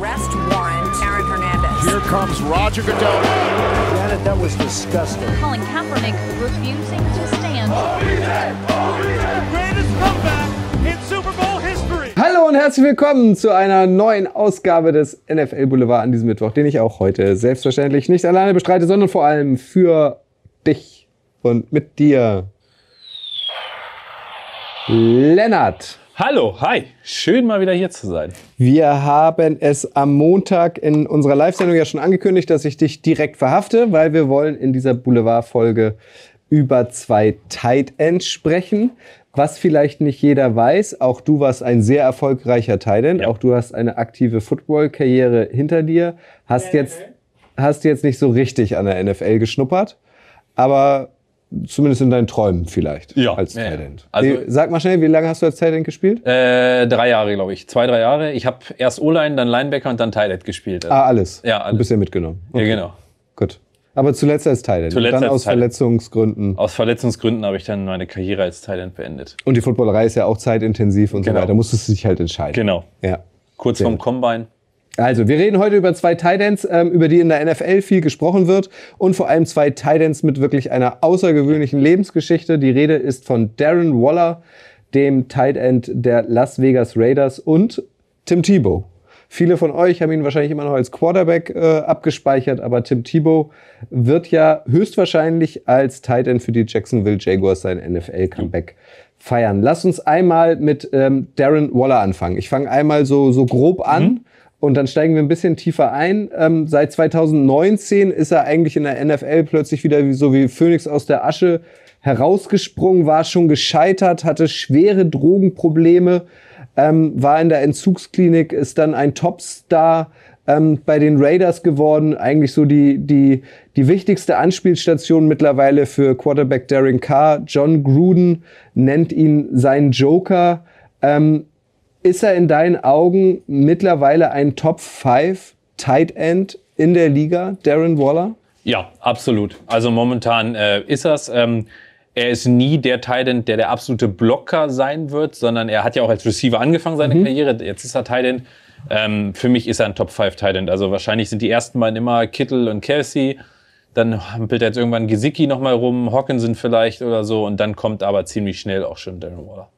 Arrest warrant, Aaron Hernandez. Here comes Roger Goodell. Janet, that was disgusting. Colin Kaepernick refusing to stand. Greatest comeback in Super Bowl history. Hallo und herzlich willkommen zu einer neuen Ausgabe des NFL Boulevard an diesem Mittwoch, den ich auch heute selbstverständlich nicht alleine bestreite, sondern vor allem für dich und mit dir. Lennart. Hallo, hi, schön mal wieder hier zu sein. Wir haben es am Montag in unserer Live-Sendung ja schon angekündigt, dass ich dich direkt verhafte, weil wir wollen in dieser Boulevard-Folge über zwei Tight Ends sprechen. Was vielleicht nicht jeder weiß, auch du warst ein sehr erfolgreicher Tight End, ja. auch du hast eine aktive Football-Karriere hinter dir, hast, ja, jetzt, okay. hast jetzt nicht so richtig an der NFL geschnuppert, aber Zumindest in deinen Träumen vielleicht. Ja. Als ja, Tight End. Also, sag mal schnell, wie lange hast du als Tight gespielt? Äh, drei Jahre, glaube ich. Zwei, drei Jahre. Ich habe erst O-Line, dann Linebacker und dann Tight gespielt. Also. Ah, alles. Ja, alles. Du bist ja mitgenommen. Okay. Ja, genau. Gut. Aber zuletzt als Thailand. Zuletzt und dann aus Verletzungsgründen. Aus Verletzungsgründen habe ich dann meine Karriere als Thailand beendet. Und die Footballerei ist ja auch zeitintensiv und genau. so weiter. Da musstest du dich halt entscheiden. Genau. Ja. Kurz ja. vorm Combine. Also, wir reden heute über zwei Titans, ähm, über die in der NFL viel gesprochen wird und vor allem zwei Titans mit wirklich einer außergewöhnlichen Lebensgeschichte. Die Rede ist von Darren Waller, dem Titan der Las Vegas Raiders und Tim Tebow. Viele von euch haben ihn wahrscheinlich immer noch als Quarterback äh, abgespeichert, aber Tim Tebow wird ja höchstwahrscheinlich als Titan für die Jacksonville Jaguars sein NFL-Comeback feiern. Lass uns einmal mit ähm, Darren Waller anfangen. Ich fange einmal so, so grob an. Mhm. Und dann steigen wir ein bisschen tiefer ein. Ähm, seit 2019 ist er eigentlich in der NFL plötzlich wieder wie, so wie Phoenix aus der Asche herausgesprungen, war schon gescheitert, hatte schwere Drogenprobleme, ähm, war in der Entzugsklinik, ist dann ein Topstar ähm, bei den Raiders geworden. Eigentlich so die, die, die wichtigste Anspielstation mittlerweile für Quarterback Darren Carr. John Gruden nennt ihn seinen Joker. Ähm, ist er in deinen Augen mittlerweile ein Top 5 Tight End in der Liga, Darren Waller? Ja, absolut. Also momentan äh, ist das. Ähm, er ist nie der Titan, der der absolute Blocker sein wird, sondern er hat ja auch als Receiver angefangen seine mhm. Karriere. Jetzt ist er Titan. Ähm, für mich ist er ein Top 5 Titan. Also wahrscheinlich sind die ersten beiden immer Kittel und Kelsey. Dann hampelt er jetzt irgendwann Gesicki nochmal rum, Hawkinson vielleicht oder so. Und dann kommt aber ziemlich schnell auch schon Darren Waller.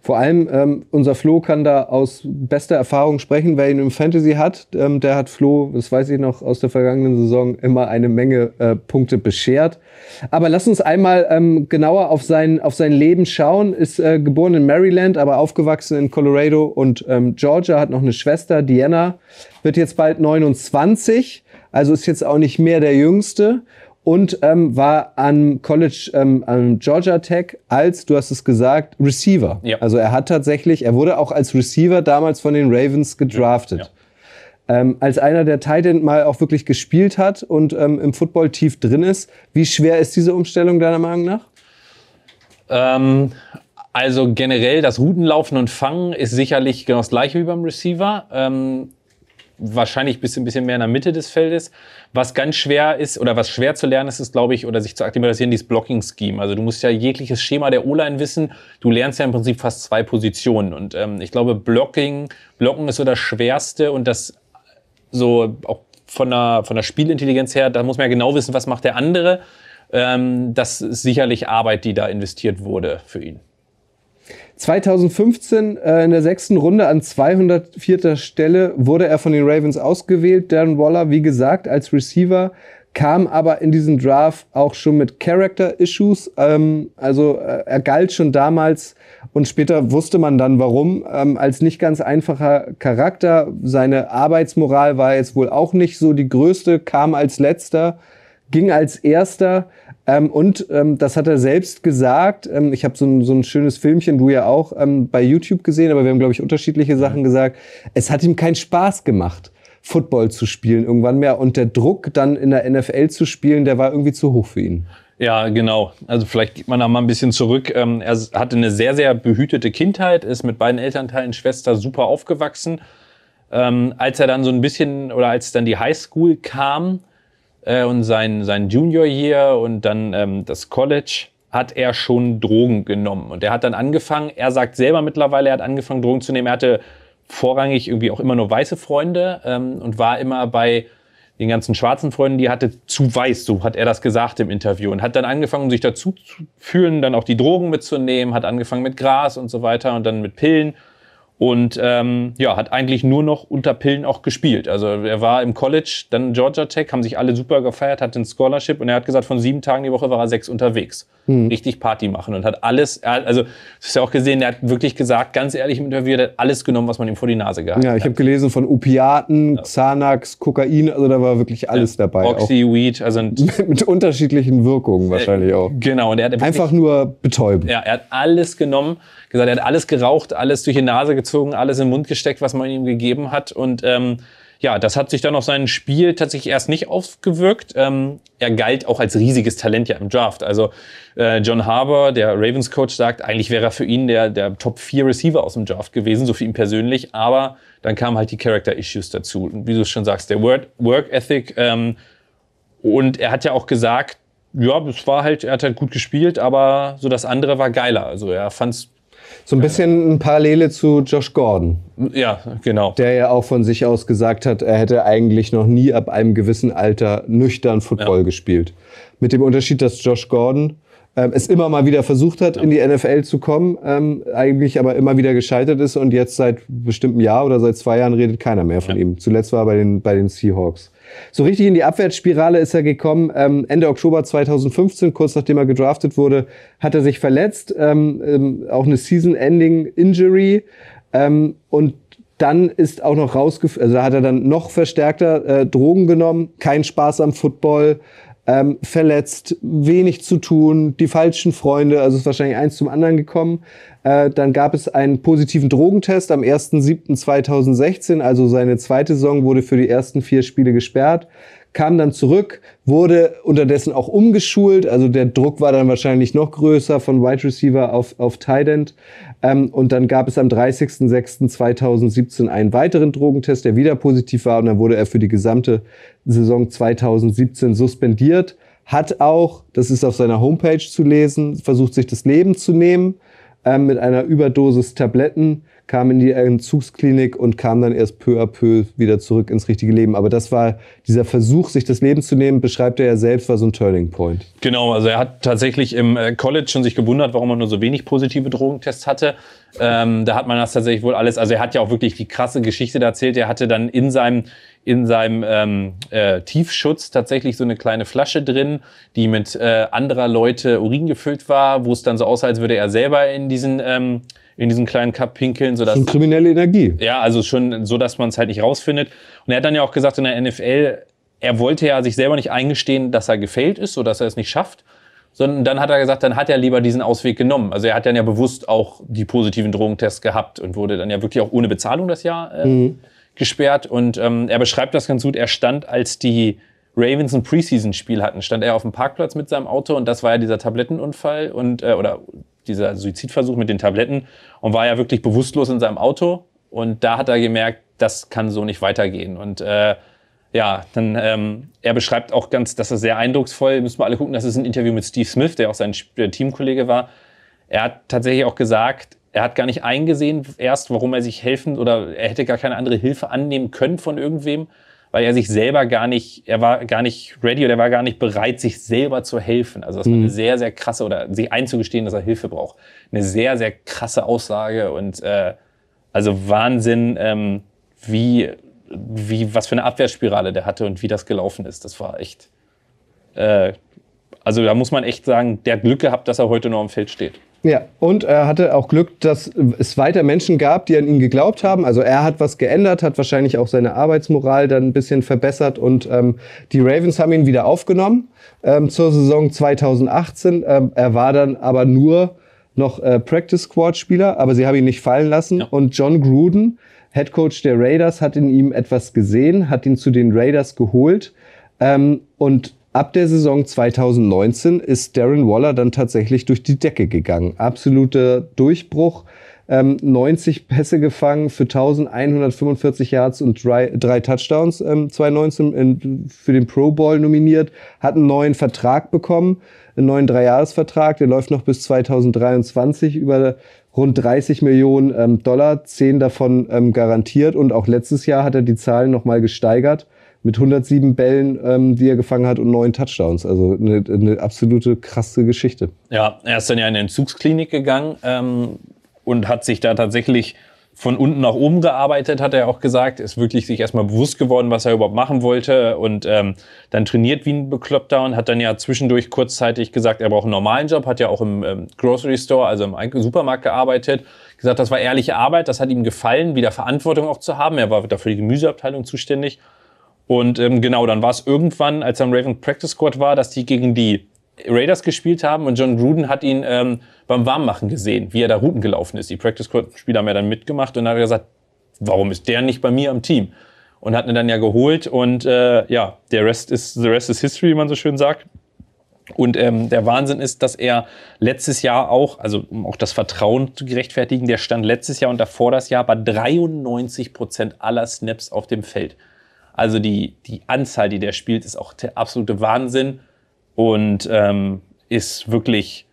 Vor allem ähm, unser Flo kann da aus bester Erfahrung sprechen, wer ihn im Fantasy hat. Ähm, der hat Flo, das weiß ich noch aus der vergangenen Saison, immer eine Menge äh, Punkte beschert. Aber lass uns einmal ähm, genauer auf sein, auf sein Leben schauen. Ist äh, geboren in Maryland, aber aufgewachsen in Colorado und ähm, Georgia, hat noch eine Schwester, Diana, wird jetzt bald 29, also ist jetzt auch nicht mehr der Jüngste und ähm, war am College ähm, an Georgia Tech als, du hast es gesagt, Receiver. Ja. Also er hat tatsächlich, er wurde auch als Receiver damals von den Ravens gedraftet. Ja. Ähm, als einer, der Titan mal auch wirklich gespielt hat und ähm, im Football tief drin ist. Wie schwer ist diese Umstellung deiner Meinung nach? Ähm, also generell das Routenlaufen und Fangen ist sicherlich genau das gleiche wie beim Receiver. Ähm, wahrscheinlich bist du ein bisschen mehr in der Mitte des Feldes. Was ganz schwer ist oder was schwer zu lernen ist, ist, glaube ich, oder sich zu aktivieren, dieses Blocking-Scheme. Also du musst ja jegliches Schema der O-Line wissen. Du lernst ja im Prinzip fast zwei Positionen. Und ähm, ich glaube, Blocking, Blocken ist so das Schwerste und das so auch von der, von der Spielintelligenz her, da muss man ja genau wissen, was macht der andere. Ähm, das ist sicherlich Arbeit, die da investiert wurde für ihn. 2015 äh, in der sechsten Runde an 204. Stelle wurde er von den Ravens ausgewählt. Darren Waller, wie gesagt, als Receiver kam aber in diesem Draft auch schon mit Character-Issues. Ähm, also äh, er galt schon damals und später wusste man dann warum, ähm, als nicht ganz einfacher Charakter. Seine Arbeitsmoral war jetzt wohl auch nicht so die größte, kam als letzter, ging als erster. Ähm, und ähm, das hat er selbst gesagt. Ähm, ich habe so ein, so ein schönes Filmchen, du ja auch, ähm, bei YouTube gesehen, aber wir haben, glaube ich, unterschiedliche Sachen gesagt. Es hat ihm keinen Spaß gemacht. Football zu spielen irgendwann mehr und der Druck dann in der NFL zu spielen, der war irgendwie zu hoch für ihn. Ja, genau. Also vielleicht geht man da mal ein bisschen zurück. Ähm, er hatte eine sehr, sehr behütete Kindheit, ist mit beiden Elternteilen Schwester super aufgewachsen. Ähm, als er dann so ein bisschen oder als dann die Highschool kam, äh, und sein, sein Junior hier und dann ähm, das College hat er schon Drogen genommen. Und er hat dann angefangen, er sagt selber mittlerweile, er hat angefangen, Drogen zu nehmen. Er hatte vorrangig irgendwie auch immer nur weiße Freunde ähm, und war immer bei den ganzen schwarzen Freunden, die hatte zu weiß, so hat er das gesagt im Interview. Und hat dann angefangen, sich dazu zu fühlen, dann auch die Drogen mitzunehmen, hat angefangen mit Gras und so weiter und dann mit Pillen und ähm, ja, hat eigentlich nur noch unter Pillen auch gespielt. Also er war im College, dann Georgia Tech, haben sich alle super gefeiert, hat ein Scholarship und er hat gesagt, von sieben Tagen die Woche war er sechs unterwegs mhm. richtig Party machen und hat alles, also du hast ja auch gesehen, er hat wirklich gesagt, ganz ehrlich im Interview, er hat alles genommen, was man ihm vor die Nase gehalten hat. Ja, ich habe gelesen von Opiaten, Xanax, Kokain, also da war wirklich alles ja. dabei. Oxy, auch. Weed, also mit, mit, unterschiedlichen Wirkungen äh, wahrscheinlich auch. Genau, und er hat wirklich, einfach nur betäuben. Ja, er hat alles genommen, gesagt, er hat alles geraucht, alles durch die Nase gezogen, alles in den Mund gesteckt, was man ihm gegeben hat und ähm, ja, das hat sich dann auf sein Spiel tatsächlich erst nicht aufgewirkt. Ähm, er galt auch als riesiges Talent ja im Draft. Also äh, John Harbour, der Ravens Coach, sagt, eigentlich wäre er für ihn der, der Top 4 Receiver aus dem Draft gewesen, so für ihn persönlich. Aber dann kamen halt die Character Issues dazu. Und wie du es schon sagst, der Work Ethic. Ähm, und er hat ja auch gesagt, ja, es war halt, er hat halt gut gespielt, aber so das andere war geiler. Also er fand es so ein bisschen eine Parallele zu Josh Gordon. Ja, genau. Der ja auch von sich aus gesagt hat, er hätte eigentlich noch nie ab einem gewissen Alter nüchtern Football ja. gespielt. Mit dem Unterschied, dass Josh Gordon ähm, es immer mal wieder versucht hat, ja. in die NFL zu kommen, ähm, eigentlich aber immer wieder gescheitert ist und jetzt seit bestimmtem Jahr oder seit zwei Jahren redet keiner mehr von ja. ihm. Zuletzt war er bei den, bei den Seahawks. So richtig in die Abwärtsspirale ist er gekommen. Ähm, Ende Oktober 2015, kurz nachdem er gedraftet wurde, hat er sich verletzt. Ähm, ähm, auch eine Season-Ending-Injury. Ähm, und dann ist auch noch rausgef also da hat er dann noch verstärkter äh, Drogen genommen, kein Spaß am Football, ähm, verletzt, wenig zu tun, die falschen Freunde, also ist wahrscheinlich eins zum anderen gekommen. Äh, dann gab es einen positiven Drogentest am 1.7.2016, also seine zweite Saison wurde für die ersten vier Spiele gesperrt kam dann zurück, wurde unterdessen auch umgeschult, also der Druck war dann wahrscheinlich noch größer von Wide Receiver auf, auf Tight End, ähm, und dann gab es am 30.06.2017 einen weiteren Drogentest, der wieder positiv war. Und dann wurde er für die gesamte Saison 2017 suspendiert. Hat auch, das ist auf seiner Homepage zu lesen, versucht sich das Leben zu nehmen ähm, mit einer Überdosis Tabletten kam in die Entzugsklinik und kam dann erst peu à peu wieder zurück ins richtige Leben. Aber das war dieser Versuch, sich das Leben zu nehmen, beschreibt er ja selbst, war so ein Turning Point. Genau, also er hat tatsächlich im äh, College schon sich gewundert, warum er nur so wenig positive Drogentests hatte. Ähm, da hat man das tatsächlich wohl alles, also er hat ja auch wirklich die krasse Geschichte da erzählt, er hatte dann in seinem, in seinem ähm, äh, Tiefschutz tatsächlich so eine kleine Flasche drin, die mit äh, anderer Leute Urin gefüllt war, wo es dann so aussah, als würde er selber in diesen ähm, in diesen kleinen Cup pinkeln. Sodass, schon kriminelle Energie. Ja, also schon so, dass man es halt nicht rausfindet. Und er hat dann ja auch gesagt, in der NFL, er wollte ja sich selber nicht eingestehen, dass er gefällt ist, so dass er es nicht schafft. Sondern dann hat er gesagt, dann hat er lieber diesen Ausweg genommen. Also er hat dann ja bewusst auch die positiven Drogentests gehabt und wurde dann ja wirklich auch ohne Bezahlung das Jahr äh, mhm. gesperrt. Und ähm, er beschreibt das ganz gut. Er stand, als die Ravens ein Preseason-Spiel hatten, stand er auf dem Parkplatz mit seinem Auto und das war ja dieser Tablettenunfall und äh, oder dieser Suizidversuch mit den Tabletten und war ja wirklich bewusstlos in seinem Auto. Und da hat er gemerkt, das kann so nicht weitergehen. Und äh, ja, dann ähm, er beschreibt auch ganz, das ist sehr eindrucksvoll. Müssen wir alle gucken, das ist ein Interview mit Steve Smith, der auch sein äh, Teamkollege war. Er hat tatsächlich auch gesagt, er hat gar nicht eingesehen erst, warum er sich helfen oder er hätte gar keine andere Hilfe annehmen können von irgendwem weil er sich selber gar nicht, er war gar nicht ready oder er war gar nicht bereit, sich selber zu helfen. Also das war mhm. eine sehr, sehr krasse, oder sich einzugestehen, dass er Hilfe braucht. Eine sehr, sehr krasse Aussage und äh, also Wahnsinn, ähm, wie, wie, was für eine Abwehrspirale der hatte und wie das gelaufen ist. Das war echt. Äh, also da muss man echt sagen, der hat Glück gehabt, dass er heute noch am Feld steht. Ja, und er hatte auch Glück, dass es weiter Menschen gab, die an ihn geglaubt haben. Also er hat was geändert, hat wahrscheinlich auch seine Arbeitsmoral dann ein bisschen verbessert und ähm, die Ravens haben ihn wieder aufgenommen ähm, zur Saison 2018. Ähm, er war dann aber nur noch äh, Practice Squad Spieler, aber sie haben ihn nicht fallen lassen ja. und John Gruden, Head Coach der Raiders, hat in ihm etwas gesehen, hat ihn zu den Raiders geholt ähm, und Ab der Saison 2019 ist Darren Waller dann tatsächlich durch die Decke gegangen. Absoluter Durchbruch. 90 ähm, Pässe gefangen für 1145 Yards und drei, Touchdowns 2019 ähm, für den Pro Bowl nominiert, hat einen neuen Vertrag bekommen, einen neuen Dreijahresvertrag, der läuft noch bis 2023 über rund 30 Millionen ähm, Dollar, 10 davon garantiert und auch letztes Jahr hat er die Zahlen nochmal gesteigert mit 107 Bällen, ähm, die er gefangen hat und neun Touchdowns. Also eine, eine, absolute krasse Geschichte. Ja, er ist dann ja in eine Entzugsklinik gegangen ähm, und hat sich da tatsächlich von unten nach oben gearbeitet, hat er auch gesagt, ist wirklich sich erstmal bewusst geworden, was er überhaupt machen wollte und ähm, dann trainiert wie ein Bekloppter und hat dann ja zwischendurch kurzzeitig gesagt, er braucht einen normalen Job, hat ja auch im ähm, Grocery Store, also im Supermarkt gearbeitet, gesagt, das war ehrliche Arbeit, das hat ihm gefallen, wieder Verantwortung auch zu haben, er war dafür die Gemüseabteilung zuständig und ähm, genau, dann war es irgendwann, als er im Raven Practice Squad war, dass die gegen die Raiders gespielt haben und John Gruden hat ihn ähm, beim Warmmachen gesehen, wie er da Routen gelaufen ist. Die Practice Squad-Spieler haben ja dann mitgemacht und dann hat er gesagt, warum ist der nicht bei mir am Team? Und hat ihn dann ja geholt und äh, ja, der Rest ist the rest is history, wie man so schön sagt. Und ähm, der Wahnsinn ist, dass er letztes Jahr auch, also um auch das Vertrauen zu gerechtfertigen, der stand letztes Jahr und davor das Jahr bei 93 Prozent aller Snaps auf dem Feld. Also die, die Anzahl, die der spielt, ist auch der absolute Wahnsinn und ähm, ist wirklich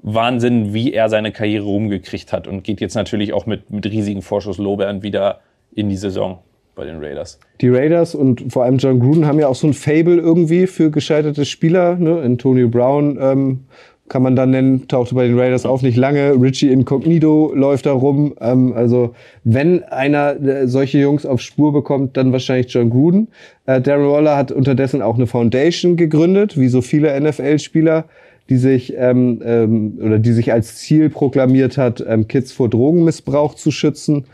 Wahnsinn, wie er seine Karriere rumgekriegt hat und geht jetzt natürlich auch mit, mit riesigen Vorschusslobern wieder in die Saison bei den Raiders. Die Raiders und vor allem John Gruden haben ja auch so ein Fable irgendwie für gescheiterte Spieler. Ne? Antonio Brown ähm, kann man dann nennen, tauchte bei den Raiders auf nicht lange. Richie Incognito läuft da rum. Ähm, also wenn einer äh, solche Jungs auf Spur bekommt, dann wahrscheinlich John Gruden. Äh, Darren Waller hat unterdessen auch eine Foundation gegründet, wie so viele NFL-Spieler, die sich ähm, ähm, oder die sich als Ziel proklamiert hat, ähm, Kids vor Drogenmissbrauch zu schützen.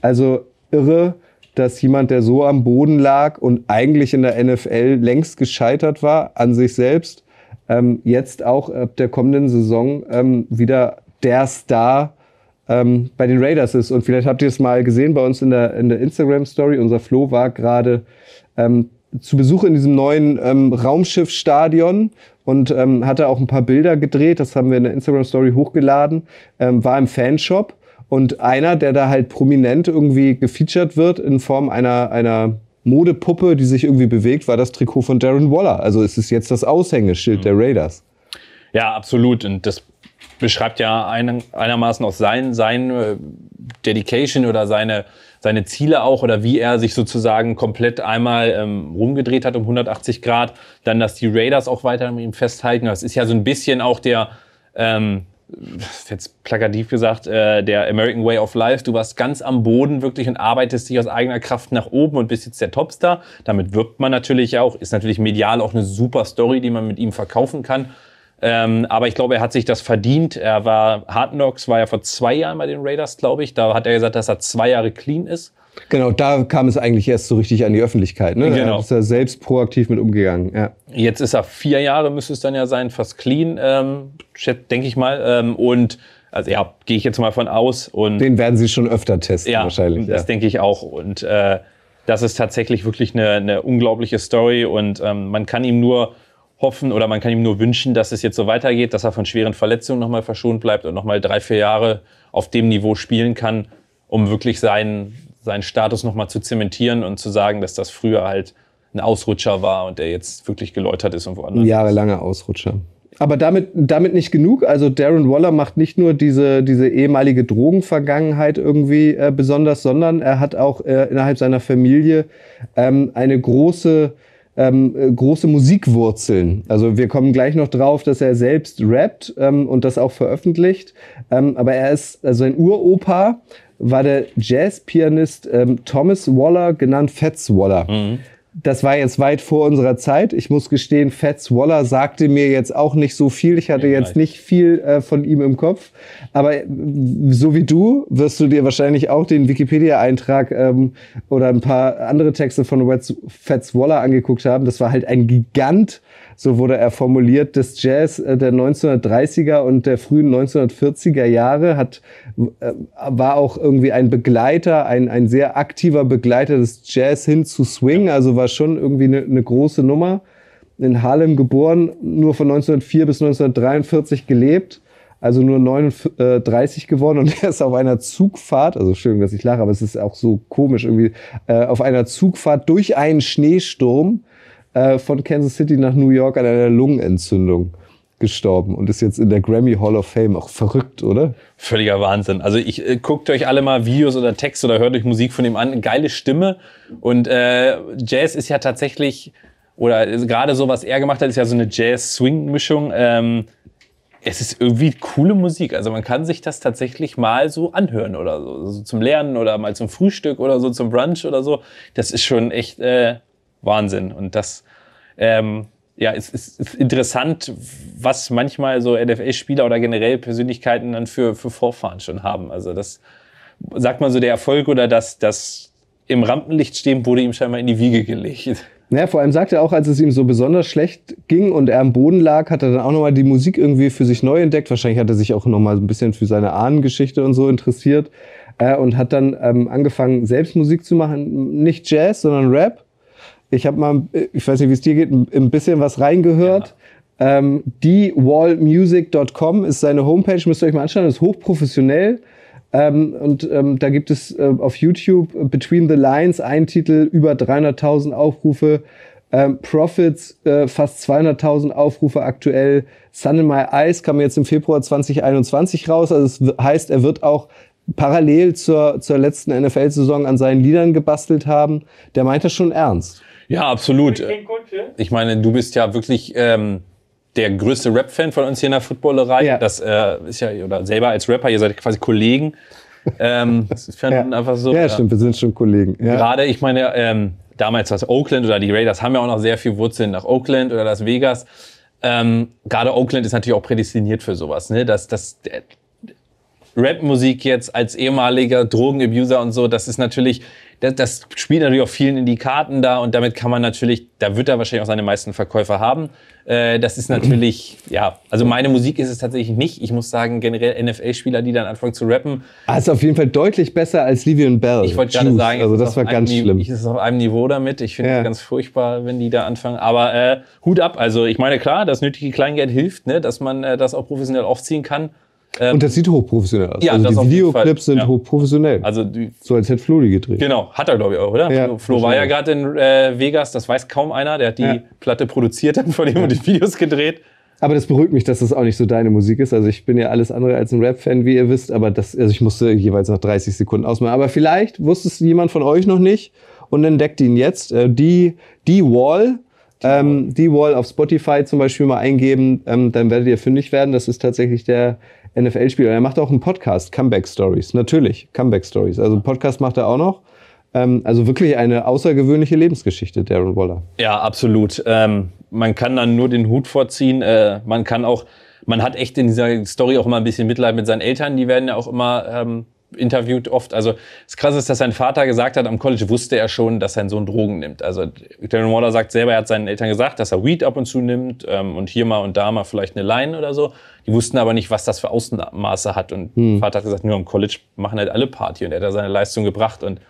Also irre dass jemand, der so am Boden lag und eigentlich in der NFL längst gescheitert war an sich selbst, ähm, jetzt auch ab der kommenden Saison ähm, wieder der Star ähm, bei den Raiders ist. Und vielleicht habt ihr es mal gesehen bei uns in der, in der Instagram-Story. Unser Flo war gerade ähm, zu Besuch in diesem neuen ähm, Raumschiffstadion und ähm, hatte auch ein paar Bilder gedreht. Das haben wir in der Instagram-Story hochgeladen. Ähm, war im Fanshop. Und einer, der da halt prominent irgendwie gefeatured wird in Form einer, einer Modepuppe, die sich irgendwie bewegt, war das Trikot von Darren Waller. Also es ist jetzt das Aushängeschild mhm. der Raiders. Ja, absolut. Und das beschreibt ja einen, einermaßen auch sein, sein äh, Dedication oder seine, seine Ziele auch oder wie er sich sozusagen komplett einmal ähm, rumgedreht hat um 180 Grad. Dann, dass die Raiders auch weiter an ihm festhalten. Das ist ja so ein bisschen auch der, ähm, jetzt plakativ gesagt, äh, der American Way of Life. Du warst ganz am Boden wirklich und arbeitest dich aus eigener Kraft nach oben und bist jetzt der Topstar. Damit wirbt man natürlich auch, ist natürlich medial auch eine super Story, die man mit ihm verkaufen kann. Ähm, aber ich glaube, er hat sich das verdient. Er war, Hard Knocks war ja vor zwei Jahren bei den Raiders, glaube ich. Da hat er gesagt, dass er zwei Jahre clean ist. Genau, da kam es eigentlich erst so richtig an die Öffentlichkeit. Ne? Genau. Da ist er selbst proaktiv mit umgegangen. Ja. Jetzt ist er vier Jahre, müsste es dann ja sein, fast clean, ähm, denke ich mal. Ähm, und also ja, gehe ich jetzt mal von aus. Und Den werden sie schon öfter testen ja, wahrscheinlich. Das ja. denke ich auch. Und äh, das ist tatsächlich wirklich eine, eine unglaubliche Story. Und ähm, man kann ihm nur hoffen oder man kann ihm nur wünschen, dass es jetzt so weitergeht, dass er von schweren Verletzungen nochmal verschont bleibt und nochmal drei, vier Jahre auf dem Niveau spielen kann, um wirklich seinen seinen Status nochmal zu zementieren und zu sagen, dass das früher halt ein Ausrutscher war und der jetzt wirklich geläutert ist und woanders. Ein jahrelanger Ausrutscher. Aber damit, damit nicht genug. Also Darren Waller macht nicht nur diese, diese ehemalige Drogenvergangenheit irgendwie äh, besonders, sondern er hat auch äh, innerhalb seiner Familie ähm, eine große ähm, äh, große Musikwurzeln. Also wir kommen gleich noch drauf, dass er selbst rappt ähm, und das auch veröffentlicht. Ähm, aber er ist also ein Uropa war der Jazzpianist ähm, Thomas Waller, genannt Fats Waller. Mhm. Das war jetzt weit vor unserer Zeit. Ich muss gestehen, Fats Waller sagte mir jetzt auch nicht so viel. Ich hatte jetzt nicht viel äh, von ihm im Kopf. Aber äh, so wie du wirst du dir wahrscheinlich auch den Wikipedia-Eintrag ähm, oder ein paar andere Texte von Fats Waller angeguckt haben. Das war halt ein Gigant so wurde er formuliert, das Jazz äh, der 1930er und der frühen 1940er Jahre, hat, äh, war auch irgendwie ein Begleiter, ein, ein sehr aktiver Begleiter des Jazz hin zu Swing, also war schon irgendwie eine, eine große Nummer. In Harlem geboren, nur von 1904 bis 1943 gelebt also nur 39 äh, geworden und er ist auf einer Zugfahrt, also schön, dass ich lache, aber es ist auch so komisch irgendwie, auf einer Zugfahrt durch einen Schneesturm äh, von Kansas City nach New York an einer Lungenentzündung gestorben und ist jetzt in der Grammy Hall of Fame. Auch verrückt, oder? Völliger Wahnsinn. Also ich äh, guckt euch alle mal Videos oder Text oder hört euch Musik von ihm an. Geile Stimme. Und äh, Jazz ist ja tatsächlich, oder gerade so, was er gemacht hat, ist ja so eine Jazz-Swing-Mischung. Ähm, es ist irgendwie coole Musik. Also man kann sich das tatsächlich mal so anhören oder so, so also zum Lernen oder mal zum Frühstück oder so zum Brunch oder so. Das ist schon echt äh, Wahnsinn. Und das ähm, ja, es ist, ist interessant, was manchmal so NFL-Spieler oder generell Persönlichkeiten dann für, für Vorfahren schon haben. Also das sagt man so der Erfolg oder das, das im Rampenlicht stehen wurde ihm scheinbar in die Wiege gelegt. Naja, vor allem sagt er auch, als es ihm so besonders schlecht ging und er am Boden lag, hat er dann auch nochmal die Musik irgendwie für sich neu entdeckt. Wahrscheinlich hat er sich auch nochmal ein bisschen für seine Ahnengeschichte und so interessiert äh, und hat dann ähm, angefangen, selbst Musik zu machen. Nicht Jazz, sondern Rap ich habe mal, ich weiß nicht, wie es dir geht, ein bisschen was reingehört. Ja. Ähm, thewallmusic.com ist seine Homepage, müsst ihr euch mal anschauen, ist hochprofessionell. Ähm, und ähm, da gibt es äh, auf YouTube äh, Between the Lines ein Titel, über 300.000 Aufrufe. Ähm, Profits, äh, fast 200.000 Aufrufe aktuell. Sun in My Eyes kam jetzt im Februar 2021 raus. Also es heißt, er wird auch parallel zur, zur letzten NFL-Saison an seinen Liedern gebastelt haben. Der meint das schon ernst. Ja, absolut. Ich meine, du bist ja wirklich ähm, der größte Rap-Fan von uns hier in der Footballerei. Ja. Das äh, ist ja, oder selber als Rapper, ihr seid quasi Kollegen. Ähm, das ist ja. einfach so. Ja, stimmt, wir sind schon Kollegen. Ja. Gerade, ich meine, ähm, damals das Oakland oder die Raiders haben ja auch noch sehr viel Wurzeln nach Oakland oder Las Vegas. Ähm, gerade Oakland ist natürlich auch prädestiniert für sowas, ne? Dass das Rap-Musik jetzt als ehemaliger Drogenabuser und so, das ist natürlich das, das spielt natürlich auch vielen in die Karten da und damit kann man natürlich, da wird er wahrscheinlich auch seine meisten Verkäufer haben. Äh, das ist natürlich, ja, also meine Musik ist es tatsächlich nicht. Ich muss sagen, generell NFL-Spieler, die dann anfangen zu rappen. Ah, ist auf jeden Fall deutlich besser als Livian Bell. Ich wollte gerade sagen, also das war ganz schlimm. Ich ist auf einem Niveau damit. Ich finde es ja. ganz furchtbar, wenn die da anfangen. Aber äh, Hut ab. Also ich meine, klar, das nötige Kleingeld hilft, ne, dass man äh, das auch professionell aufziehen kann. Ähm, und das sieht hochprofessionell aus. Ja, also die Videoclips sind ja. hochprofessionell. Also die, so als hätte Flo die gedreht. Genau, hat er glaube ich auch, oder? Ja, Flo war ja gerade in äh, Vegas, das weiß kaum einer. Der hat die ja. Platte produziert, hat von ihm und die Videos gedreht. Aber das beruhigt mich, dass das auch nicht so deine Musik ist. Also ich bin ja alles andere als ein Rap-Fan, wie ihr wisst. Aber das, also ich musste jeweils nach 30 Sekunden ausmachen. Aber vielleicht wusste es jemand von euch noch nicht und entdeckt ihn jetzt. Äh, die, die Wall, ähm, die Wall auf Spotify zum Beispiel mal eingeben, ähm, dann werdet ihr fündig werden. Das ist tatsächlich der NFL-Spieler. Er macht auch einen Podcast, Comeback Stories, natürlich, Comeback Stories. Also einen Podcast macht er auch noch. Ähm, also wirklich eine außergewöhnliche Lebensgeschichte, Darren Waller. Ja, absolut. Ähm, man kann dann nur den Hut vorziehen. Äh, man kann auch, man hat echt in dieser Story auch immer ein bisschen Mitleid mit seinen Eltern. Die werden ja auch immer ähm, interviewt oft. Also das Krasse ist, dass sein Vater gesagt hat, am College wusste er schon, dass sein Sohn Drogen nimmt. Also Darren Waller sagt selber, er hat seinen Eltern gesagt, dass er Weed ab und zu nimmt ähm, und hier mal und da mal vielleicht eine Line oder so. Die wussten aber nicht, was das für Ausmaße hat. Und hm. Vater hat gesagt, nur am College machen halt alle Party und er hat da seine Leistung gebracht. Und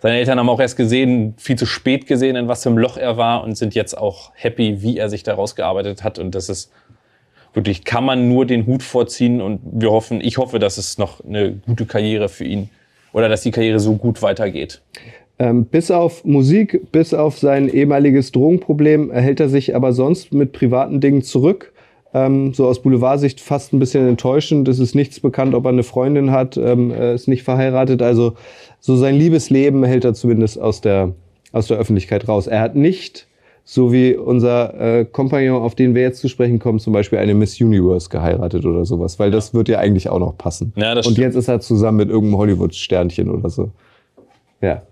seine Eltern haben auch erst gesehen, viel zu spät gesehen, in was für einem Loch er war und sind jetzt auch happy, wie er sich da rausgearbeitet hat. Und das ist wirklich kann man nur den Hut vorziehen und wir hoffen, ich hoffe, dass es noch eine gute Karriere für ihn oder dass die Karriere so gut weitergeht. Ähm, bis auf Musik, bis auf sein ehemaliges Drogenproblem hält er sich aber sonst mit privaten Dingen zurück. Ähm, so aus Boulevardsicht fast ein bisschen enttäuschend. Es ist nichts bekannt, ob er eine Freundin hat, ähm, ist nicht verheiratet. Also so sein Liebesleben hält er zumindest aus der, aus der Öffentlichkeit raus. Er hat nicht so wie unser äh, Kompagnon, auf den wir jetzt zu sprechen kommen, zum Beispiel eine Miss Universe geheiratet oder sowas, weil ja. das wird ja eigentlich auch noch passen. Ja, das Und jetzt ist er zusammen mit irgendeinem Hollywood-Sternchen oder so. Ja.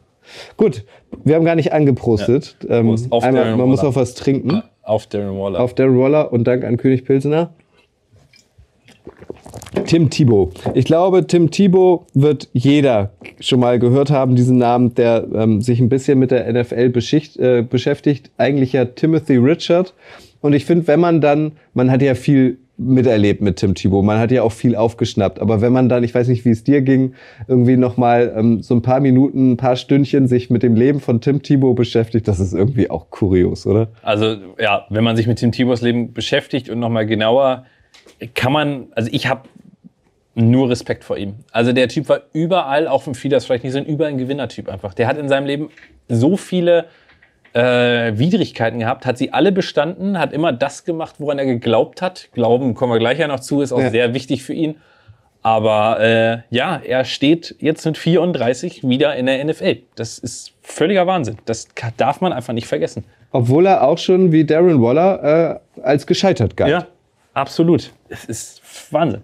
Gut, wir haben gar nicht angeprostet. Ja. Ähm, einmal, man Waller. muss auf was trinken. Auf Darren Waller. Auf Darren Waller und Dank an König Pilsener. Tim Thibault. Ich glaube, Tim Thibault wird jeder schon mal gehört haben, diesen Namen, der ähm, sich ein bisschen mit der NFL äh, beschäftigt. Eigentlich ja Timothy Richard. Und ich finde, wenn man dann, man hat ja viel miterlebt mit Tim Thibault, man hat ja auch viel aufgeschnappt, aber wenn man dann, ich weiß nicht, wie es dir ging, irgendwie nochmal ähm, so ein paar Minuten, ein paar Stündchen sich mit dem Leben von Tim Thibault beschäftigt, das ist irgendwie auch kurios, oder? Also ja, wenn man sich mit Tim Thibaults Leben beschäftigt und nochmal genauer kann man, also ich habe nur Respekt vor ihm. Also der Typ war überall, auch wenn viele das vielleicht nicht sind, über ein Gewinnertyp einfach. Der hat in seinem Leben so viele äh, Widrigkeiten gehabt, hat sie alle bestanden, hat immer das gemacht, woran er geglaubt hat. Glauben kommen wir gleich ja noch zu, ist auch ja. sehr wichtig für ihn. Aber äh, ja, er steht jetzt mit 34 wieder in der NFL. Das ist völliger Wahnsinn. Das darf man einfach nicht vergessen. Obwohl er auch schon wie Darren Waller äh, als gescheitert galt. Ja, absolut es ist Wahnsinn.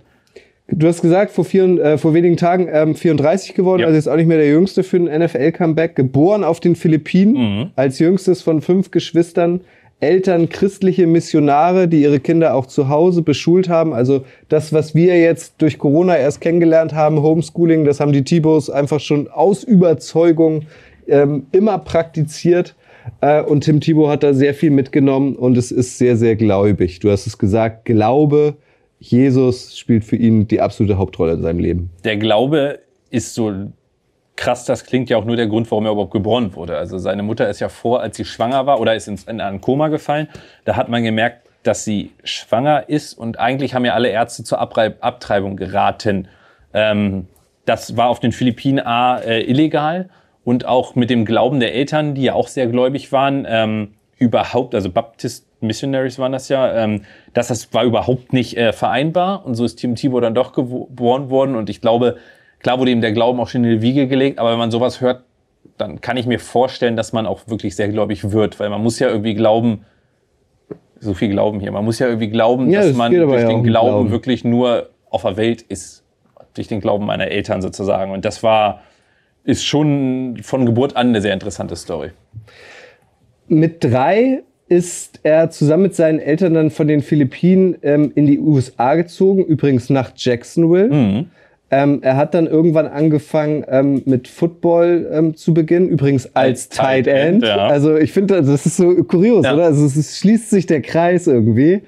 Du hast gesagt, vor, vier, äh, vor wenigen Tagen ähm, 34 geworden, ja. also jetzt auch nicht mehr der Jüngste für ein NFL-Comeback. Geboren auf den Philippinen, mhm. als jüngstes von fünf Geschwistern. Eltern christliche Missionare, die ihre Kinder auch zu Hause beschult haben. Also das, was wir jetzt durch Corona erst kennengelernt haben, Homeschooling, das haben die Tibos einfach schon aus Überzeugung ähm, immer praktiziert. Äh, und Tim Tibo hat da sehr viel mitgenommen und es ist sehr, sehr gläubig. Du hast es gesagt, Glaube Jesus spielt für ihn die absolute Hauptrolle in seinem Leben. Der Glaube ist so krass, das klingt ja auch nur der Grund, warum er überhaupt geboren wurde. Also seine Mutter ist ja vor, als sie schwanger war oder ist in einen Koma gefallen, da hat man gemerkt, dass sie schwanger ist und eigentlich haben ja alle Ärzte zur Abrei Abtreibung geraten. Ähm, das war auf den Philippinen A äh, illegal und auch mit dem Glauben der Eltern, die ja auch sehr gläubig waren, ähm, überhaupt, also Baptist Missionaries waren das ja, ähm, dass das war überhaupt nicht äh, vereinbar und so ist Tim Tibor dann doch geboren worden und ich glaube, klar wurde ihm der Glauben auch schon in die Wiege gelegt, aber wenn man sowas hört, dann kann ich mir vorstellen, dass man auch wirklich sehr gläubig wird, weil man muss ja irgendwie glauben, so viel Glauben hier, man muss ja irgendwie glauben, ja, dass das man durch ja den glauben, glauben wirklich nur auf der Welt ist, durch den Glauben meiner Eltern sozusagen und das war, ist schon von Geburt an eine sehr interessante Story mit drei ist er zusammen mit seinen Eltern dann von den Philippinen ähm, in die USA gezogen, übrigens nach Jacksonville. Mhm. Ähm, er hat dann irgendwann angefangen ähm, mit Football ähm, zu beginnen, übrigens als, als Tight End. End ja. Also ich finde, das ist so kurios, ja. oder? Also es, schließt sich der Kreis irgendwie.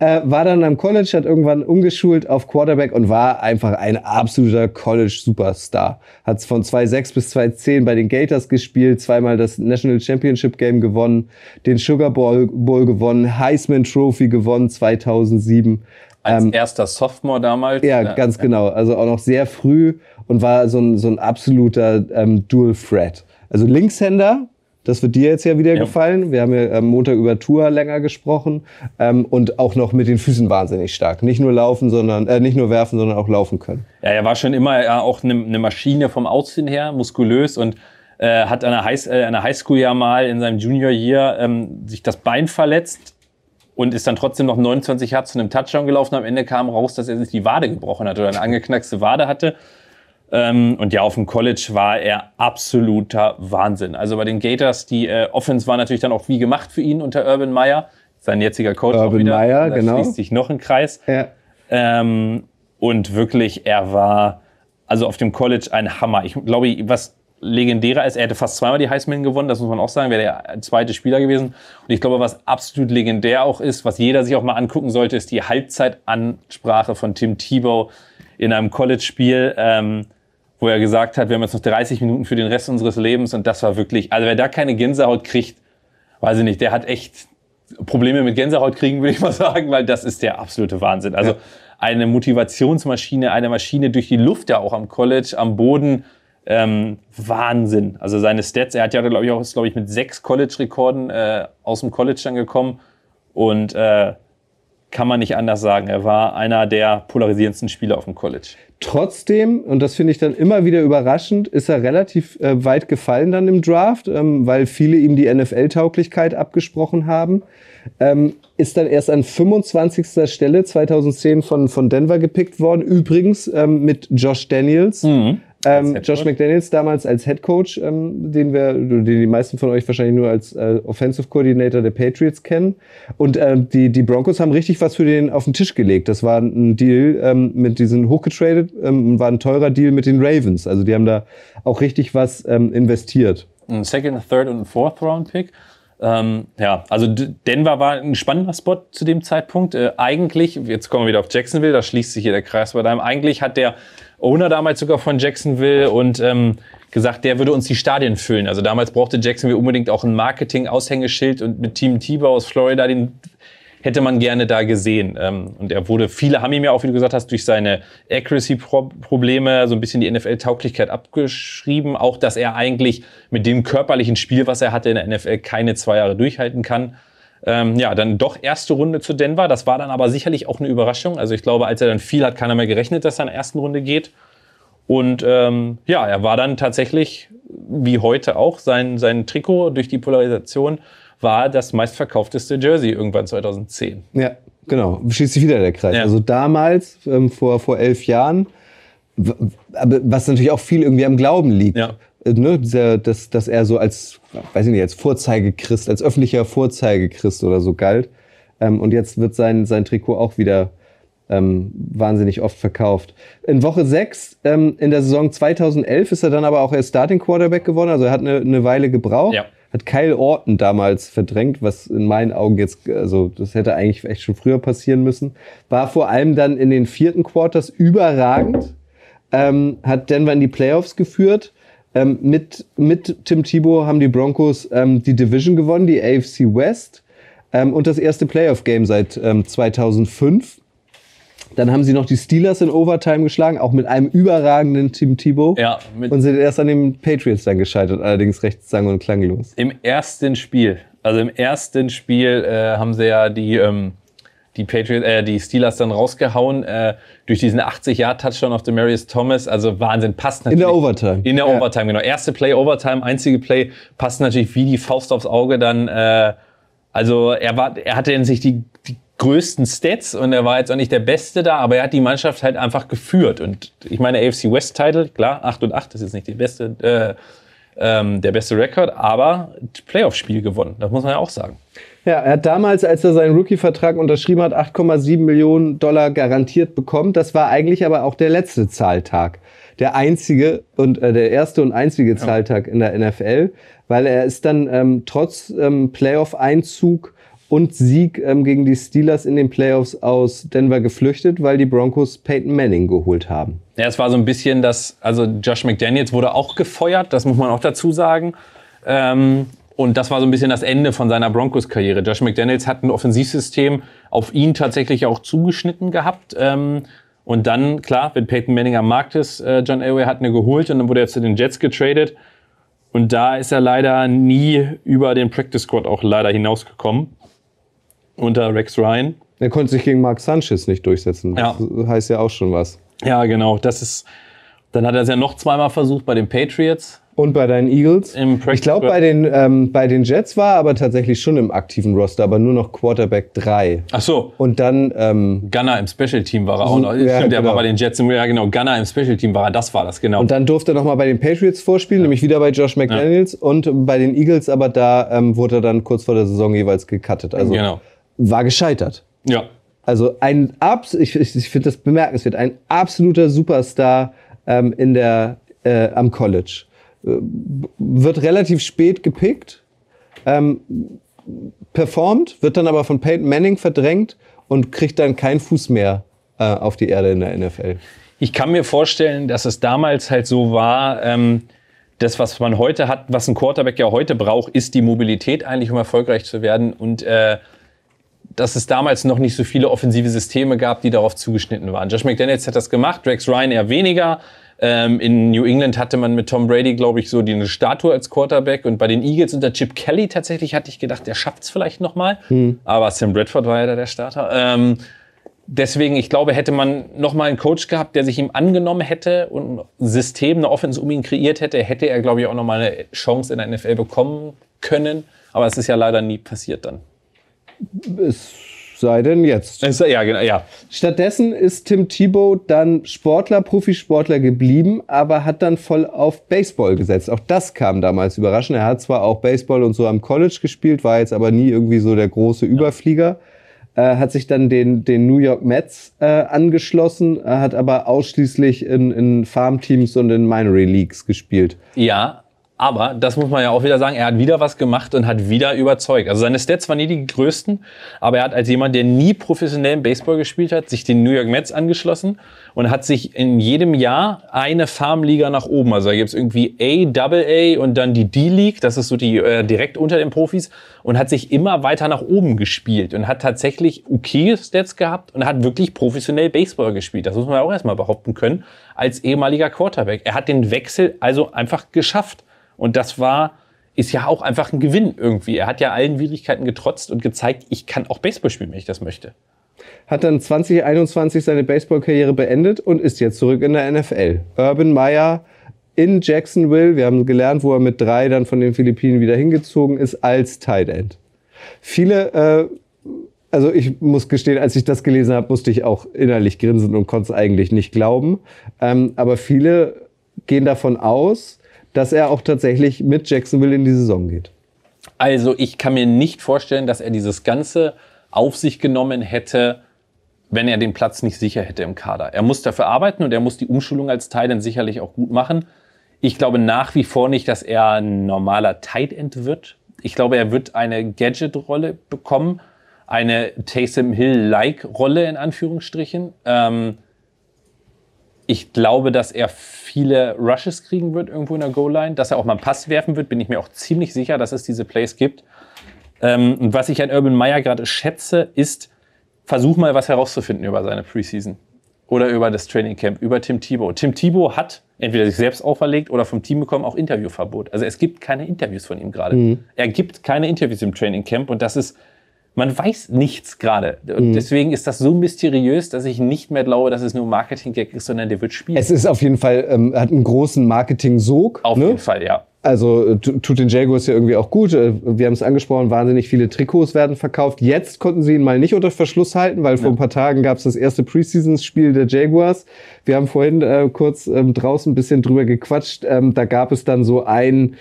Äh, war dann am College, hat irgendwann umgeschult auf Quarterback und war einfach ein absoluter College-Superstar. Hat von 2.6 bis 2.10 bei den Gators gespielt, zweimal das National Championship Game gewonnen, den Sugar Bowl, Bowl gewonnen, Heisman Trophy gewonnen 2007. Als ähm, erster Sophomore damals? Ja, ja ganz genau. Also auch noch sehr früh und war so ein, so ein absoluter ähm, Dual Threat. Also Linkshänder, das wird dir jetzt ja wieder ja. gefallen. Wir haben ja am ähm, Montag über Tour länger gesprochen ähm, und auch noch mit den Füßen wahnsinnig stark. Nicht nur laufen, sondern äh, nicht nur werfen, sondern auch laufen können. Ja, er war schon immer ja, auch eine ne Maschine vom Aussehen her, muskulös und äh, hat an der, High, äh, an der Highschool ja mal in seinem Junior Year ähm, sich das Bein verletzt und ist dann trotzdem noch 29 Yards zu einem Touchdown gelaufen. Am Ende kam raus, dass er sich die Wade gebrochen hat oder eine angeknackste Wade hatte. Ähm, und ja, auf dem College war er absoluter Wahnsinn. Also bei den Gators, die äh, Offense war natürlich dann auch wie gemacht für ihn unter Urban Meyer, sein jetziger Coach Urban auch wieder. Meyer, da genau. schließt sich noch ein Kreis. Ja. Ähm, und wirklich, er war also auf dem College ein Hammer. Ich glaube, was legendärer ist. Er hätte fast zweimal die Heisman gewonnen, das muss man auch sagen, wäre der zweite Spieler gewesen. Und ich glaube, was absolut legendär auch ist, was jeder sich auch mal angucken sollte, ist die Halbzeitansprache von Tim Tebow in einem College-Spiel, ähm, wo er gesagt hat, wir haben jetzt noch 30 Minuten für den Rest unseres Lebens und das war wirklich, also wer da keine Gänsehaut kriegt, weiß ich nicht, der hat echt Probleme mit Gänsehaut kriegen, würde ich mal sagen, weil das ist der absolute Wahnsinn. Also eine Motivationsmaschine, eine Maschine durch die Luft ja auch am College, am Boden, ähm, Wahnsinn. Also seine Stats, er hat ja, glaube ich, auch ist, glaube ich, mit sechs College-Rekorden äh, aus dem College dann gekommen. Und äh, kann man nicht anders sagen. Er war einer der polarisierendsten Spieler auf dem College. Trotzdem, und das finde ich dann immer wieder überraschend, ist er relativ äh, weit gefallen dann im Draft, ähm, weil viele ihm die NFL-Tauglichkeit abgesprochen haben. Ähm, ist dann erst an 25. Stelle 2010 von, von Denver gepickt worden, übrigens ähm, mit Josh Daniels. Mhm. Ähm, Josh McDaniels damals als Head Coach, ähm, den wir, den die meisten von euch wahrscheinlich nur als äh, Offensive Coordinator der Patriots kennen. Und ähm, die, die Broncos haben richtig was für den auf den Tisch gelegt. Das war ein Deal ähm, mit diesen hochgetradet, ähm, war ein teurer Deal mit den Ravens. Also die haben da auch richtig was ähm, investiert. Ein Second, Third und Fourth Round Pick. Ähm, ja, also Denver war ein spannender Spot zu dem Zeitpunkt. Äh, eigentlich, jetzt kommen wir wieder auf Jacksonville, da schließt sich hier der Kreis bei deinem. Eigentlich hat der Owner damals sogar von Jacksonville und ähm, gesagt, der würde uns die Stadien füllen. Also damals brauchte Jacksonville unbedingt auch ein Marketing-Aushängeschild und mit Team Tebow aus Florida, den hätte man gerne da gesehen. Ähm, und er wurde, viele haben ihm ja auch, wie du gesagt hast, durch seine Accuracy-Probleme so ein bisschen die NFL-Tauglichkeit abgeschrieben. Auch, dass er eigentlich mit dem körperlichen Spiel, was er hatte in der NFL, keine zwei Jahre durchhalten kann. Ähm, ja, dann doch erste Runde zu Denver. Das war dann aber sicherlich auch eine Überraschung. Also ich glaube, als er dann viel hat keiner mehr gerechnet, dass er in der ersten Runde geht. Und ähm, ja, er war dann tatsächlich, wie heute auch, sein, sein Trikot durch die Polarisation war das meistverkaufteste Jersey irgendwann 2010. Ja, genau. Schließlich wieder der Kreis. Ja. Also damals, ähm, vor, vor elf Jahren, aber was natürlich auch viel irgendwie am Glauben liegt. Ja. Äh, ne, dieser, dass, dass er so als, weiß ich nicht, als Vorzeigechrist, als öffentlicher Vorzeigechrist oder so galt. Ähm, und jetzt wird sein, sein Trikot auch wieder ähm, wahnsinnig oft verkauft. In Woche 6, ähm, in der Saison 2011, ist er dann aber auch erst Starting Quarterback geworden. Also er hat eine, eine Weile gebraucht. Ja. Hat Kyle Orton damals verdrängt, was in meinen Augen jetzt, also das hätte eigentlich echt schon früher passieren müssen. War vor allem dann in den vierten Quarters überragend. Ähm, hat Denver in die Playoffs geführt ähm, mit, mit Tim Thibault haben die Broncos ähm, die Division gewonnen, die AFC West ähm, und das erste Playoff-Game seit ähm, 2005. Dann haben sie noch die Steelers in Overtime geschlagen, auch mit einem überragenden Tim Thibault. Ja, mit und sind erst an den Patriots dann gescheitert, allerdings recht sang- und klanglos. Im ersten Spiel, also im ersten Spiel äh, haben sie ja die Ähm die Patriots, äh, die Steelers dann rausgehauen äh, durch diesen 80-Jahr-Touchdown auf Demarius Thomas. Also Wahnsinn, passt natürlich. In der Overtime. In der ja. Overtime, genau. Erste Play Overtime, einzige Play, passt natürlich wie die Faust aufs Auge dann. Äh, also er war, er hatte in sich die, die größten Stats und er war jetzt auch nicht der Beste da, aber er hat die Mannschaft halt einfach geführt. Und ich meine, AFC West Title, klar, 8 und 8 das ist jetzt nicht die beste, äh, ähm, der beste Rekord, aber Playoff-Spiel gewonnen, das muss man ja auch sagen. Ja, er hat damals, als er seinen Rookie-Vertrag unterschrieben hat, 8,7 Millionen Dollar garantiert bekommen. Das war eigentlich aber auch der letzte Zahltag. Der einzige und äh, der erste und einzige ja. Zahltag in der NFL, weil er ist dann ähm, trotz ähm, Playoff-Einzug und Sieg ähm, gegen die Steelers in den Playoffs aus Denver geflüchtet, weil die Broncos Peyton Manning geholt haben. Ja, es war so ein bisschen das, also Josh McDaniels wurde auch gefeuert, das muss man auch dazu sagen. Ähm, und das war so ein bisschen das Ende von seiner Broncos-Karriere. Josh McDaniels hat ein Offensivsystem auf ihn tatsächlich auch zugeschnitten gehabt. Ähm, und dann, klar, wenn Peyton Manning am Markt ist, äh, John Elway hat eine geholt und dann wurde er zu den Jets getradet. Und da ist er leider nie über den Practice Squad auch leider hinausgekommen. Unter Rex Ryan. Er konnte sich gegen Mark Sanchez nicht durchsetzen. Das ja. heißt ja auch schon was. Ja, genau. Das ist, dann hat er es ja noch zweimal versucht bei den Patriots. Und bei deinen Eagles? ich glaube, bei, den, ähm, bei den Jets war er aber tatsächlich schon im aktiven Roster, aber nur noch Quarterback 3. Ach so. Und dann. Ähm, Gunner im Special Team war er auch noch. Ja, Stimmt, genau. er war bei den Jets. im. Ja, genau. Gunner im Special Team war er, das war das, genau. Und dann durfte er nochmal bei den Patriots vorspielen, ja. nämlich wieder bei Josh McDaniels. Ja. Und bei den Eagles, aber da ähm, wurde er dann kurz vor der Saison jeweils gecuttet. Also genau. war gescheitert. Ja. Also ein Abs, ich, ich, ich finde das bemerkenswert, ein absoluter Superstar ähm, in der, äh, am College wird relativ spät gepickt, ähm, performt, wird dann aber von Peyton Manning verdrängt und kriegt dann keinen Fuß mehr äh, auf die Erde in der NFL. Ich kann mir vorstellen, dass es damals halt so war, ähm, das, was man heute hat, was ein Quarterback ja heute braucht, ist die Mobilität eigentlich, um erfolgreich zu werden. Und äh, dass es damals noch nicht so viele offensive Systeme gab, die darauf zugeschnitten waren. Josh McDaniels hat das gemacht, Rex Ryan eher weniger. Ähm, in New England hatte man mit Tom Brady, glaube ich, so die eine Statue als Quarterback. Und bei den Eagles unter Chip Kelly tatsächlich hatte ich gedacht, der schafft es vielleicht nochmal. Hm. Aber Sam Bradford war ja da der Starter. Ähm, deswegen, ich glaube, hätte man nochmal einen Coach gehabt, der sich ihm angenommen hätte und ein System, eine Offense um ihn kreiert hätte, hätte er, glaube ich, auch nochmal eine Chance in der NFL bekommen können. Aber es ist ja leider nie passiert dann. Es sei denn jetzt. ja, genau, ja. Stattdessen ist Tim Tebow dann Sportler, Profisportler geblieben, aber hat dann voll auf Baseball gesetzt. Auch das kam damals überraschend. Er hat zwar auch Baseball und so am College gespielt, war jetzt aber nie irgendwie so der große Überflieger. Äh, hat sich dann den, den New York Mets äh, angeschlossen, äh, hat aber ausschließlich in, in Farmteams und in Minor Leagues gespielt. Ja, aber das muss man ja auch wieder sagen, er hat wieder was gemacht und hat wieder überzeugt. Also seine Stats waren nie die größten, aber er hat als jemand, der nie professionellen Baseball gespielt hat, sich den New York Mets angeschlossen und hat sich in jedem Jahr eine Farmliga nach oben. Also da gibt es irgendwie A, Double A und dann die D-League, das ist so die äh, direkt unter den Profis, und hat sich immer weiter nach oben gespielt und hat tatsächlich okay Stats gehabt und hat wirklich professionell Baseball gespielt. Das muss man ja auch erstmal behaupten können, als ehemaliger Quarterback. Er hat den Wechsel also einfach geschafft. Und das war, ist ja auch einfach ein Gewinn irgendwie. Er hat ja allen Widrigkeiten getrotzt und gezeigt, ich kann auch Baseball spielen, wenn ich das möchte. Hat dann 2021 seine Baseballkarriere beendet und ist jetzt zurück in der NFL. Urban Meyer in Jacksonville, wir haben gelernt, wo er mit drei dann von den Philippinen wieder hingezogen ist, als Tight End. Viele äh, also ich muss gestehen, als ich das gelesen habe, musste ich auch innerlich grinsen und konnte es eigentlich nicht glauben. Ähm, aber viele gehen davon aus, dass er auch tatsächlich mit Jacksonville in die Saison geht. Also ich kann mir nicht vorstellen, dass er dieses Ganze auf sich genommen hätte, wenn er den Platz nicht sicher hätte im Kader. Er muss dafür arbeiten und er muss die Umschulung als Teil dann sicherlich auch gut machen. Ich glaube nach wie vor nicht, dass er ein normaler Tight End wird. Ich glaube, er wird eine Gadget-Rolle bekommen, eine Taysom Hill-like Rolle in Anführungsstrichen. Ähm, ich glaube, dass er viele Rushes kriegen wird irgendwo in der Goal-Line, dass er auch mal einen Pass werfen wird, bin ich mir auch ziemlich sicher, dass es diese Plays gibt. Ähm, und was ich an Urban Meyer gerade schätze, ist, versuch mal was herauszufinden über seine Preseason oder über das Training Camp, über Tim Thibault. Tim Thibault hat entweder sich selbst auferlegt oder vom Team bekommen auch Interviewverbot. Also es gibt keine Interviews von ihm gerade. Mhm. Er gibt keine Interviews im Training Camp und das ist man weiß nichts gerade. mhm. deswegen ist das so mysteriös, dass ich nicht mehr glaube, dass es nur Marketing-Gag ist, sondern der wird spielen. Es ist auf jeden Fall, ähm, hat einen großen Marketing-Sog. Auf ne? jeden Fall, ja. Also äh, tut den Jaguars ja irgendwie auch gut. Äh, wir haben es angesprochen, wahnsinnig viele Trikots werden verkauft. Jetzt konnten sie ihn mal nicht unter Verschluss halten, weil vor ein paar Tagen gab es das erste Preseason-Spiel der Jaguars. Wir haben vorhin äh, kurz ähm, draußen ein bisschen drüber gequatscht. Ähm, da gab es dann so ein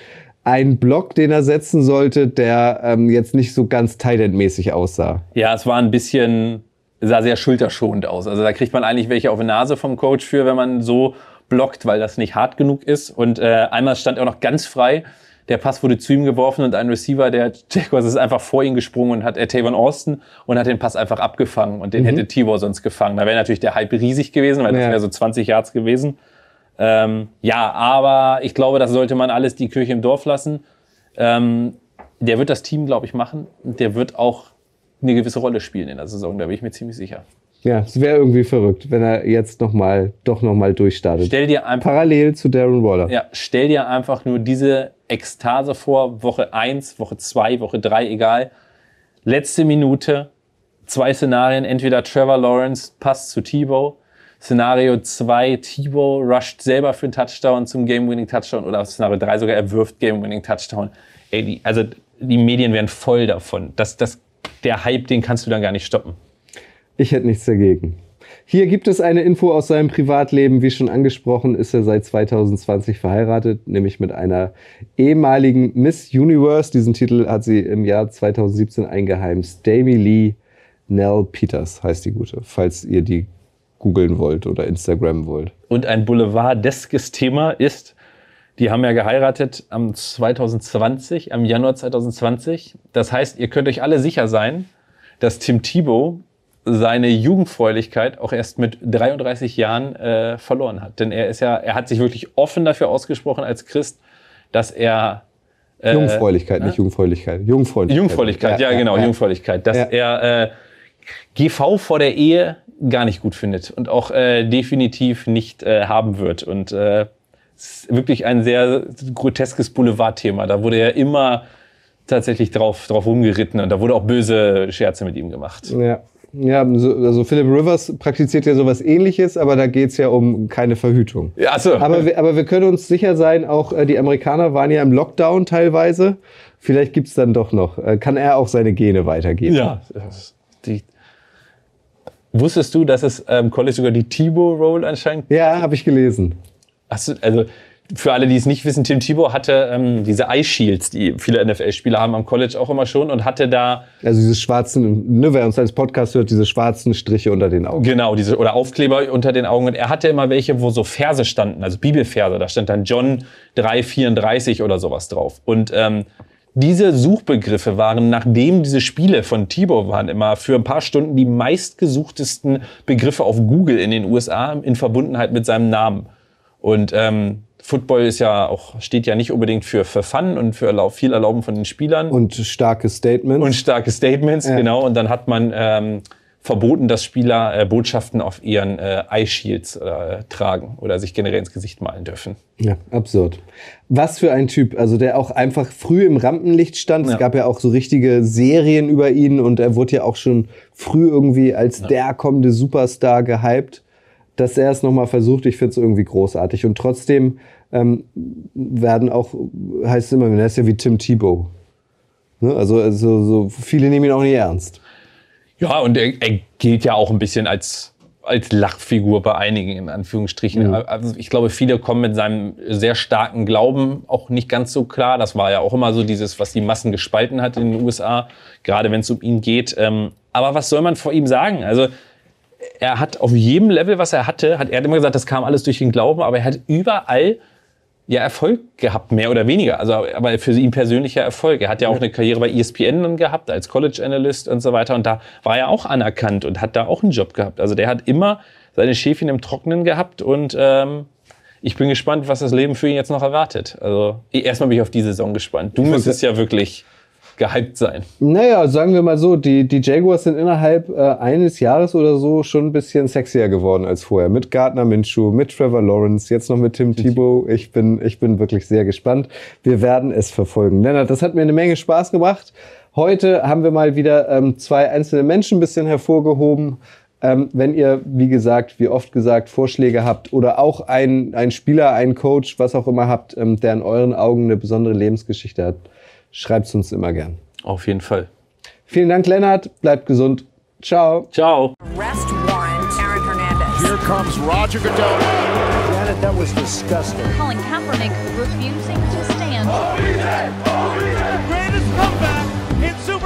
einen Block, den er setzen sollte, der ähm, jetzt nicht so ganz Thailand-mäßig aussah. Ja, es war ein bisschen, sah sehr schulterschonend aus. Also da kriegt man eigentlich welche auf die Nase vom Coach für, wenn man so blockt, weil das nicht hart genug ist. Und äh, einmal stand er noch ganz frei. Der Pass wurde zu ihm geworfen und ein Receiver der Jaguars ist einfach vor ihn gesprungen und hat äh, Tavon Austin und hat den Pass einfach abgefangen und den mhm. hätte Tibor sonst gefangen. Da wäre natürlich der Hype riesig gewesen, weil ja. das wäre so 20 Yards gewesen. Ähm, ja, aber ich glaube, das sollte man alles die Kirche im Dorf lassen. Ähm, der wird das Team, glaube ich, machen. der wird auch eine gewisse Rolle spielen in der Saison, da bin ich mir ziemlich sicher. Ja, es wäre irgendwie verrückt, wenn er jetzt noch mal, doch nochmal durchstartet. Stell dir einfach, Parallel zu Darren Waller. Ja, stell dir einfach nur diese Ekstase vor, Woche 1, Woche 2, Woche 3, egal. Letzte Minute, zwei Szenarien, entweder Trevor Lawrence passt zu Thibaut Szenario 2, Thibaut rusht selber für einen Touchdown zum Game-Winning-Touchdown oder Szenario 3 sogar, er wirft Game-Winning-Touchdown. Ey, also die Medien wären voll davon. Das, das, der Hype, den kannst du dann gar nicht stoppen. Ich hätte nichts dagegen. Hier gibt es eine Info aus seinem Privatleben. Wie schon angesprochen, ist er seit 2020 verheiratet, nämlich mit einer ehemaligen Miss Universe. Diesen Titel hat sie im Jahr 2017 eingeheimst. Damie Lee Nell Peters heißt die gute, falls ihr die googeln wollt oder Instagram wollt. Und ein boulevardeskes Thema ist, die haben ja geheiratet am 2020, am Januar 2020. Das heißt, ihr könnt euch alle sicher sein, dass Tim Thibault seine Jugendfräulichkeit auch erst mit 33 Jahren äh, verloren hat. Denn er ist ja, er hat sich wirklich offen dafür ausgesprochen als Christ, dass er äh, Jungfräulichkeit, äh? nicht Jungfräulichkeit, Jungfräulichkeit. Jungfräulichkeit, ja, ja genau, ja, Jungfräulichkeit, dass ja. er äh, GV vor der Ehe gar nicht gut findet und auch äh, definitiv nicht äh, haben wird. Und äh, ist wirklich ein sehr groteskes Boulevardthema. Da wurde er immer tatsächlich drauf, drauf rumgeritten und da wurde auch böse Scherze mit ihm gemacht. Ja. Ja, also Philip Rivers praktiziert ja sowas ähnliches, aber da geht's ja um keine Verhütung. Ja, so. aber, wir, aber wir können uns sicher sein, auch äh, die Amerikaner waren ja im Lockdown teilweise. Vielleicht gibt's dann doch noch. Äh, kann er auch seine Gene weitergeben? Ja, die, Wusstest du, dass es im ähm, College sogar die Thibaut Roll anscheinend? Ja, habe ich gelesen. Achso, also für alle, die es nicht wissen, Tim Thibault hatte ähm, diese Eye Shields, die viele NFL-Spieler haben am College auch immer schon und hatte da. Also diese schwarzen, ne, wer uns als Podcast hört, diese schwarzen Striche unter den Augen. Genau, diese, oder Aufkleber unter den Augen. Und er hatte immer welche, wo so Verse standen, also Bibelverse. Da stand dann John 3,34 oder sowas drauf. Und ähm, diese Suchbegriffe waren, nachdem diese Spiele von Tibor waren, immer für ein paar Stunden die meistgesuchtesten Begriffe auf Google in den USA in Verbundenheit mit seinem Namen. Und ähm, Football ist ja auch, steht ja nicht unbedingt für, für Fun und für erlaub, viel Erlauben von den Spielern. Und starke Statements. Und starke Statements, ja. genau. Und dann hat man ähm, verboten, dass Spieler äh, Botschaften auf ihren äh, Eye-Shields äh, tragen oder sich generell ins Gesicht malen dürfen. Ja, absurd. Was für ein Typ, also der auch einfach früh im Rampenlicht stand. Ja. Es gab ja auch so richtige Serien über ihn und er wurde ja auch schon früh irgendwie als ja. der kommende Superstar gehypt. Dass er es nochmal versucht, ich finde es irgendwie großartig. Und trotzdem ähm, werden auch, heißt es immer, er ist ja wie Tim Tebow. Ne? Also, also so, viele nehmen ihn auch nicht ernst. Ja, und er, er gilt ja auch ein bisschen als als Lachfigur bei einigen, in Anführungsstrichen. Mhm. Also ich glaube, viele kommen mit seinem sehr starken Glauben auch nicht ganz so klar. Das war ja auch immer so dieses, was die Massen gespalten hat in den USA, gerade wenn es um ihn geht. Ähm, aber was soll man vor ihm sagen? Also er hat auf jedem Level, was er hatte, hat er immer gesagt, das kam alles durch den Glauben, aber er hat überall ja Erfolg gehabt, mehr oder weniger. Also, aber für ihn persönlicher Erfolg. Er hat ja auch eine Karriere bei ESPN dann gehabt, als College Analyst und so weiter. Und da war er auch anerkannt und hat da auch einen Job gehabt. Also der hat immer seine Schäfchen im Trocknen gehabt und ähm, ich bin gespannt, was das Leben für ihn jetzt noch erwartet. Also e, erstmal bin ich auf die Saison gespannt. Du müsstest ja wirklich gehypt sein. Naja, sagen wir mal so, die, die Jaguars sind innerhalb äh, eines Jahres oder so schon ein bisschen sexier geworden als vorher. Mit Gardner Minshew, mit Trevor Lawrence, jetzt noch mit Tim Thibault. Ich bin, ich bin wirklich sehr gespannt. Wir werden es verfolgen. Lennart, das hat mir eine Menge Spaß gemacht. Heute haben wir mal wieder ähm, zwei einzelne Menschen ein bisschen hervorgehoben. Ähm, wenn ihr, wie gesagt, wie oft gesagt, Vorschläge habt oder auch einen Spieler, einen Coach, was auch immer habt, ähm, der in euren Augen eine besondere Lebensgeschichte hat, Schreibt es uns immer gern. Auf jeden Fall. Vielen Dank, Lennart. Bleibt gesund. Ciao. Ciao. Arrest warrant, Aaron Hernandez. Here comes Roger Goodell. Janet, that was disgusting. Colin Kaepernick refusing to stand. Oh, he's dead. Oh, he's dead. Greatest comeback in Super